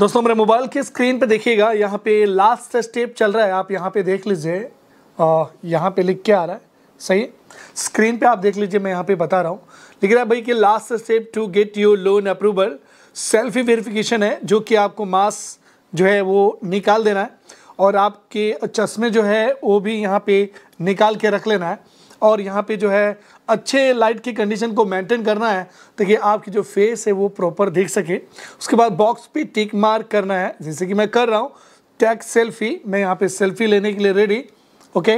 दोस्तों मेरे मोबाइल के स्क्रीन पे देखिएगा यहाँ पे लास्ट स्टेप चल रहा है आप यहाँ पे देख लीजिए यहाँ पे लिख के आ रहा है सही स्क्रीन पे आप देख लीजिए मैं यहाँ पे बता रहा हूँ लिख रहा है भाई कि last step to get your loan approval selfie verification है जो कि आपको मास्क जो है वो निकाल देना है और आपके चश्मे जो है वो भी यहाँ पे निकाल के रख लेना है और यहाँ पे जो है अच्छे लाइट की कंडीशन को मेंटेन करना है ताकि आपकी जो फेस है वो प्रॉपर देख सके उसके बाद बॉक्स पे टिक मार्क करना है जैसे कि मैं कर रहा हूँ टैक्स सेल्फी मैं यहाँ पे सेल्फी लेने के लिए रेडी ओके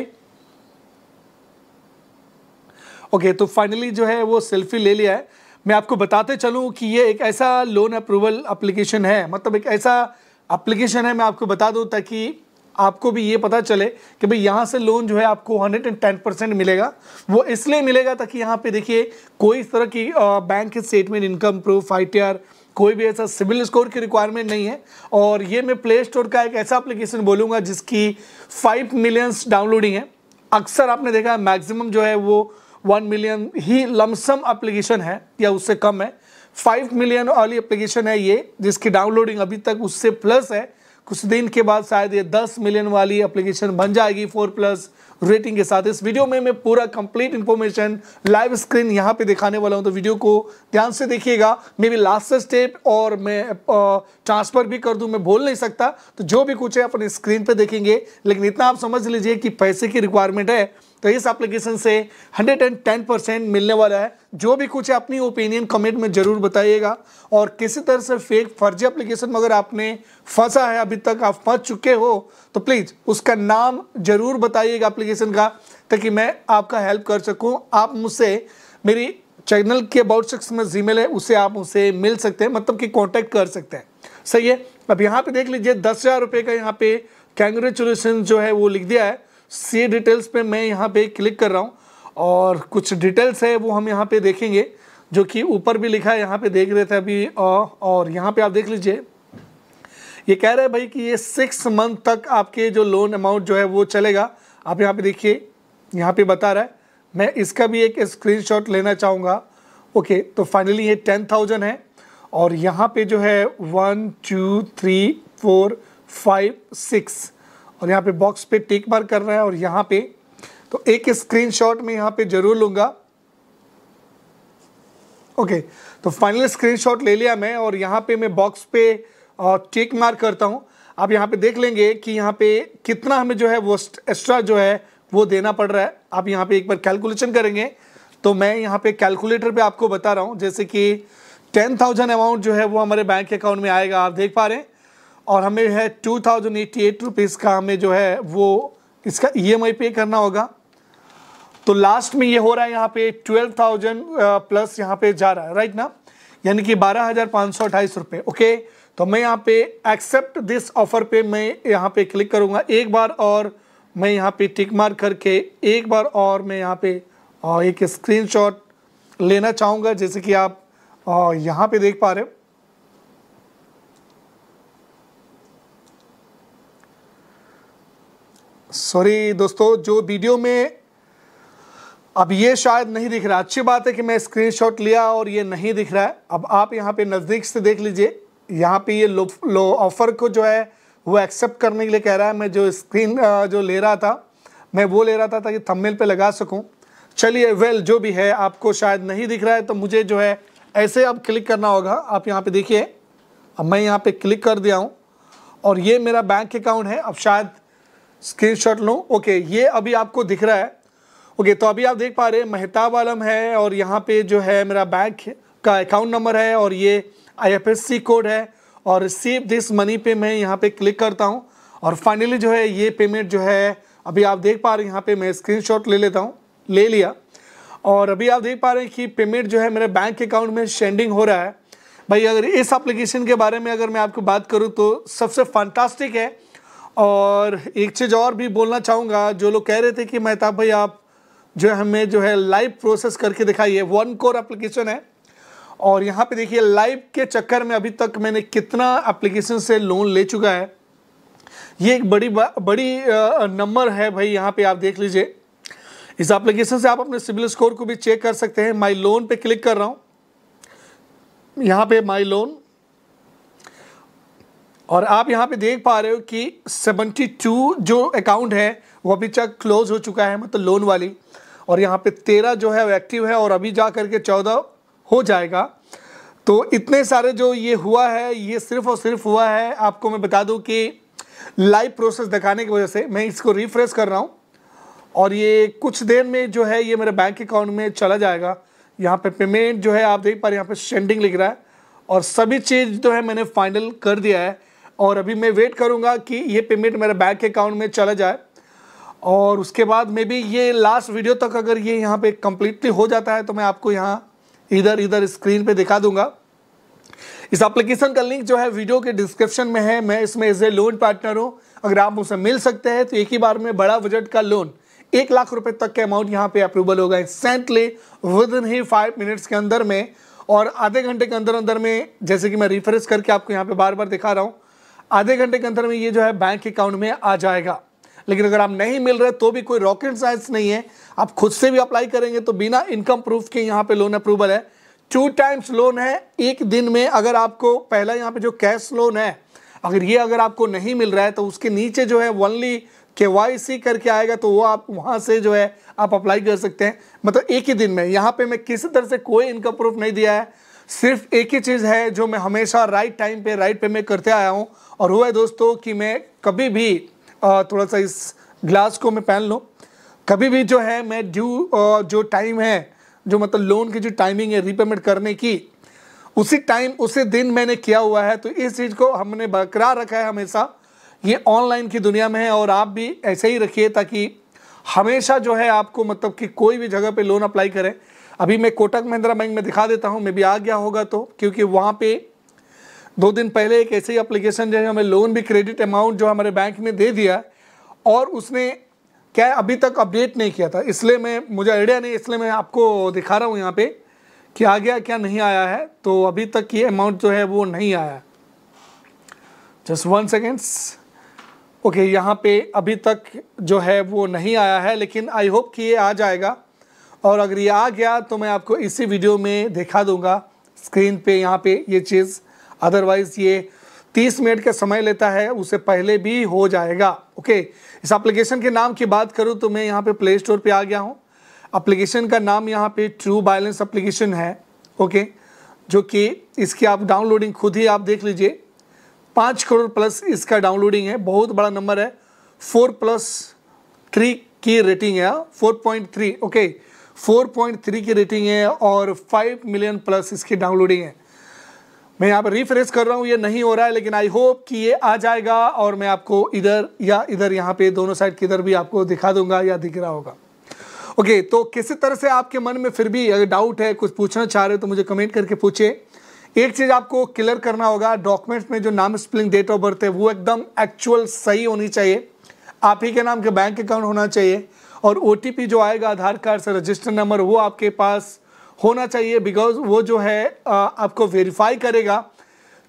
ओके तो फाइनली जो है वो सेल्फी ले लिया है मैं आपको बताते चलूँ कि ये एक ऐसा लोन अप्रूवल अप्लीकेशन है मतलब एक ऐसा अप्लीकेशन है मैं आपको बता दूँ ताकि आपको भी ये पता चले कि भाई यहाँ से लोन जो है आपको 110 परसेंट मिलेगा वो इसलिए मिलेगा ताकि यहाँ पे देखिए कोई इस तरह की बैंक स्टेटमेंट इनकम प्रूफ आई कोई भी ऐसा सिविल स्कोर की रिक्वायरमेंट नहीं है और ये मैं प्ले स्टोर का एक ऐसा अप्लीकेशन बोलूँगा जिसकी फाइव मिलियंस डाउनलोडिंग है अक्सर आपने देखा मैक्सिमम जो है वो वन मिलियन ही लमसम अप्लीकेशन है या उससे कम है फाइव मिलियन वाली अप्लीकेशन है ये जिसकी डाउनलोडिंग अभी तक उससे प्लस है कुछ दिन के बाद शायद ये 10 मिलियन वाली एप्लीकेशन बन जाएगी फोर प्लस रेटिंग के साथ इस वीडियो में मैं पूरा कंप्लीट इन्फॉर्मेशन लाइव स्क्रीन यहाँ पे दिखाने वाला हूँ तो वीडियो को ध्यान से देखिएगा मे बी लास्ट स्टेप और मैं ट्रांसफ़र भी कर दूँ मैं बोल नहीं सकता तो जो भी कुछ है अपने स्क्रीन पर देखेंगे लेकिन इतना आप समझ लीजिए कि पैसे की रिक्वायरमेंट है तो इस एप्लीकेशन से 110 परसेंट मिलने वाला है जो भी कुछ है अपनी ओपिनियन कमेंट में ज़रूर बताइएगा और किसी तरह से फेक फर्जी एप्लीकेशन में अगर आपने फंसा है अभी तक आप फंस चुके हो तो प्लीज़ उसका नाम ज़रूर बताइएगा एप्लीकेशन का ताकि मैं आपका हेल्प कर सकूँ आप मुझसे मेरी चैनल के अबाउट शख्स में जीमेल है उसे आप उसे मिल सकते हैं मतलब कि कॉन्टैक्ट कर सकते हैं सही है अब यहाँ पे देख लीजिए दस हज़ार रुपये का यहाँ पे कैंग्रेचुलेसन जो है वो लिख दिया है सी डिटेल्स पे मैं यहाँ पे क्लिक कर रहा हूँ और कुछ डिटेल्स है वो हम यहाँ पे देखेंगे जो कि ऊपर भी लिखा है यहाँ पे देख रहे थे अभी और यहाँ पे आप देख लीजिए ये कह रहा है भाई कि ये सिक्स मंथ तक आपके जो लोन अमाउंट जो है वो चलेगा आप यहाँ पे देखिए यहाँ पे बता रहा है मैं इसका भी एक स्क्रीन लेना चाहूँगा ओके तो फाइनली ये टेन थाउजेंड है और यहाँ पे जो है one two three four five six और यहाँ पे बॉक्स पे टिक मार्क कर रहा है और यहाँ पे तो एक स्क्रीनशॉट में यहाँ पे जरूर लूंगा ओके okay, तो फाइनल स्क्रीनशॉट ले लिया मैं और यहाँ पे मैं बॉक्स पे टिक मार्क करता हूँ आप यहाँ पे देख लेंगे कि यहाँ पे कितना हमें जो है वो एक्स्ट्रा जो है वो देना पड़ रहा है आप यहाँ पे एक बार कैलकुलेशन करेंगे तो मैं यहाँ पे कैलकुलेटर पे आपको बता रहा हूँ जैसे कि टेन थाउजेंड अमाउंट जो है वो हमारे बैंक अकाउंट में आएगा आप देख पा रहे हैं और हमें है two thousand eighty eight rupees का हमें जो है वो इसका ई e पे करना होगा तो लास्ट में ये हो रहा है यहाँ पे ट्वेल्व थाउजेंड प्लस यहाँ पे जा रहा है राइट ना यानी कि बारह हज़ार पाँच सौ अट्ठाईस रुपये ओके तो मैं यहाँ पे एक्सेप्ट दिस ऑफर पे मैं यहाँ पे क्लिक करूँगा एक बार और मैं यहाँ पे टिक मार करके एक बार और मैं यहाँ पे एक स्क्रीनशॉट लेना चाहूँगा जैसे कि आप यहाँ पे देख पा रहे हो सॉरी दोस्तों जो वीडियो में अब ये शायद नहीं दिख रहा अच्छी बात है कि मैं स्क्रीनशॉट लिया और ये नहीं दिख रहा है अब आप यहाँ पे नज़दीक से देख लीजिए यहाँ पे ये लो लो ऑफ़र को जो है वो एक्सेप्ट करने के लिए कह रहा है मैं जो स्क्रीन जो ले रहा था मैं वो ले रहा था ताकि थंबनेल पे लगा सकूँ चलिए वेल जो भी है आपको शायद नहीं दिख रहा है तो मुझे जो है ऐसे अब क्लिक करना होगा आप यहाँ पर देखिए अब मैं यहाँ पर क्लिक कर दिया हूँ और ये मेरा बैंक अकाउंट है अब शायद स्क्रीन शॉट लूँ ओके ये अभी आपको दिख रहा है ओके तो अभी आप देख पा रहे हैं मेहताब आलम है और यहाँ पे जो है मेरा बैंक का अकाउंट नंबर है और ये आईएफएससी कोड है और सेव दिस मनी पे मैं यहाँ पे क्लिक करता हूँ और फाइनली जो है ये पेमेंट जो है अभी आप देख पा रहे हैं यहाँ पे मैं शॉट ले लेता हूँ ले लिया और अभी आप देख पा रहे हैं कि पेमेंट जो है मेरे बैंक अकाउंट में शेंडिंग हो रहा है भाई अगर इस एप्लीकेशन के बारे में अगर मैं आपको बात करूँ तो सबसे फंटास्टिक है और एक चीज़ और भी बोलना चाहूँगा जो लोग कह रहे थे कि मेहताब भाई आप जो है हमें जो है लाइव प्रोसेस करके दिखाइए वन कोर एप्लीकेशन है और यहाँ पे देखिए लाइव के चक्कर में अभी तक मैंने कितना एप्लीकेशन से लोन ले चुका है ये एक बड़ी बड़ी नंबर है भाई यहाँ पे आप देख लीजिए इस एप्लीकेशन से आप अपने सिविल स्कोर को भी चेक कर सकते हैं माई लोन पे क्लिक कर रहा हूँ यहाँ पे माई लोन और आप यहाँ पे देख पा रहे हो कि 72 जो अकाउंट है वो अभी तक क्लोज हो चुका है मतलब लोन वाली और यहाँ पे 13 जो है वो एक्टिव है और अभी जा करके 14 हो जाएगा तो इतने सारे जो ये हुआ है ये सिर्फ और सिर्फ हुआ है आपको मैं बता दूँ कि लाइव प्रोसेस दिखाने की वजह से मैं इसको रिफ्रेश कर रहा हूँ और ये कुछ देर में जो है ये मेरे बैंक अकाउंट में चला जाएगा यहाँ पे पेमेंट जो है आप देख पा रहे हैं यहाँ पे सेंडिंग लिख रहा है और सभी चीज़ जो है मैंने फाइनल कर दिया है और अभी मैं वेट करूँगा कि ये पेमेंट मेरे बैंक अकाउंट में चला जाए और उसके बाद मे बी ये लास्ट वीडियो तक अगर ये यहाँ पे कम्प्लीटली हो जाता है तो मैं आपको यहाँ इधर इधर स्क्रीन पे दिखा दूंगा इस एप्लीकेशन का लिंक जो है वीडियो के डिस्क्रिप्शन में है मैं इसमें एज ए लोन पार्टनर हूँ अगर आप मुझसे मिल सकते हैं तो एक ही बार में बड़ा बजट का लोन एक लाख रुपए तक के अमाउंट यहाँ पे अप्रूवल होगा इंस्टेंटली विद इन ही फाइव मिनट्स के अंदर में और आधे घंटे के अंदर अंदर में जैसे कि मैं रिफ्रेश करके आपको यहाँ पे बार बार दिखा रहा हूँ आधे घंटे के अंदर में ये जो है बैंक अकाउंट में आ जाएगा लेकिन अगर आप नहीं मिल रहे तो भी कोई रॉकेट साइंस नहीं है आप खुद से भी अप्लाई करेंगे तो बिना इनकम प्रूफ के यहाँ पे लोन अप्रूवल है टू टाइम्स लोन है एक दिन में अगर आपको पहला यहाँ पे जो कैश लोन है अगर ये अगर आपको नहीं मिल रहा है तो उसके नीचे जो है वनली के वाई करके आएगा तो वो आप वहाँ से जो है आप अप्लाई कर सकते हैं मतलब एक ही दिन में यहाँ पे मैं किसी तरह से कोई इनकम प्रूफ नहीं दिया है सिर्फ एक ही चीज़ है जो मैं हमेशा राइट टाइम पे राइट पे मैं करते आया हूँ और हुआ है दोस्तों कि मैं कभी भी थोड़ा सा इस ग्लास को मैं पहन लूँ कभी भी जो है मैं ड्यू जो टाइम है जो मतलब लोन की जो टाइमिंग है रीपेमेंट करने की उसी टाइम उसी दिन मैंने किया हुआ है तो इस चीज़ को हमने बरकरार रखा है हमेशा ये ऑनलाइन की दुनिया में है और आप भी ऐसे ही रखिए ताकि हमेशा जो है आपको मतलब कि कोई भी जगह पे लोन अप्लाई करें अभी मैं कोटक महिंद्रा बैंक में दिखा देता हूँ मैं भी आ गया होगा तो क्योंकि वहाँ पे दो दिन पहले एक ऐसे ही अप्लीकेशन जो है हमें लोन भी क्रेडिट अमाउंट जो हमारे बैंक में दे दिया और उसने क्या अभी तक अपडेट नहीं किया था इसलिए मैं मुझे आइडिया नहीं इसलिए मैं आपको दिखा रहा हूँ यहाँ पे कि आ गया क्या नहीं आया है तो अभी तक ये अमाउंट जो है वो नहीं आया जस्ट वन सेकेंड्स ओके यहाँ पे अभी तक जो है वो नहीं आया है लेकिन आई होप कि ये आ जाएगा और अगर ये आ गया तो मैं आपको इसी वीडियो में दिखा दूंगा स्क्रीन पे यहाँ पे ये चीज़ अदरवाइज़ ये 30 मिनट का समय लेता है उसे पहले भी हो जाएगा ओके इस एप्लीकेशन के नाम की बात करूँ तो मैं यहाँ पे प्ले स्टोर पर आ गया हूँ एप्लीकेशन का नाम यहाँ पे ट्रू बैलेंस एप्लीकेशन है ओके जो कि इसकी आप डाउनलोडिंग खुद ही आप देख लीजिए पाँच करोड़ प्लस इसका डाउनलोडिंग है बहुत बड़ा नंबर है फोर प्लस थ्री की रेटिंग है फोर पॉइंट थ्री ओके 4.3 की रेटिंग है और 5 मिलियन प्लस इसकी डाउनलोडिंग है मैं यहाँ पर रिफ्रेस कर रहा हूँ ये नहीं हो रहा है लेकिन आई होप कि ये आ जाएगा और मैं आपको इधर या इधर यहाँ पे दोनों साइड किधर भी आपको दिखा दूंगा या दिख रहा होगा ओके तो किसी तरह से आपके मन में फिर भी अगर डाउट है कुछ पूछना चाह रहे हो तो मुझे कमेंट करके पूछे एक चीज़ आपको क्लियर करना होगा डॉक्यूमेंट्स में जो नाम स्पेलिंग डेट ऑफ बर्थ है वो एकदम एक्चुअल सही होनी चाहिए आप ही के नाम के बैंक अकाउंट होना चाहिए और ओ जो आएगा आधार कार्ड से रजिस्टर नंबर वो आपके पास होना चाहिए बिकॉज वो जो है आपको वेरीफाई करेगा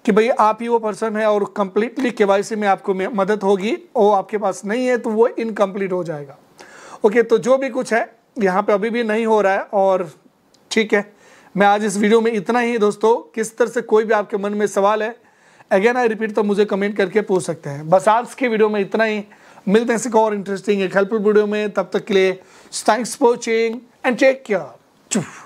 कि भाई आप ही वो पर्सन है और कम्प्लीटली के में आपको मदद होगी वो आपके पास नहीं है तो वो इनकम्प्लीट हो जाएगा ओके तो जो भी कुछ है यहाँ पे अभी भी नहीं हो रहा है और ठीक है मैं आज इस वीडियो में इतना ही दोस्तों किस तरह से कोई भी आपके मन में सवाल है अगेन आई रिपीट तो मुझे कमेंट करके पूछ सकते हैं बस आज के वीडियो में इतना ही मिलते हैं एक और इंटरेस्टिंग एक हेल्पफुल वीडियो में तब तक के लिए thanks for watching and take care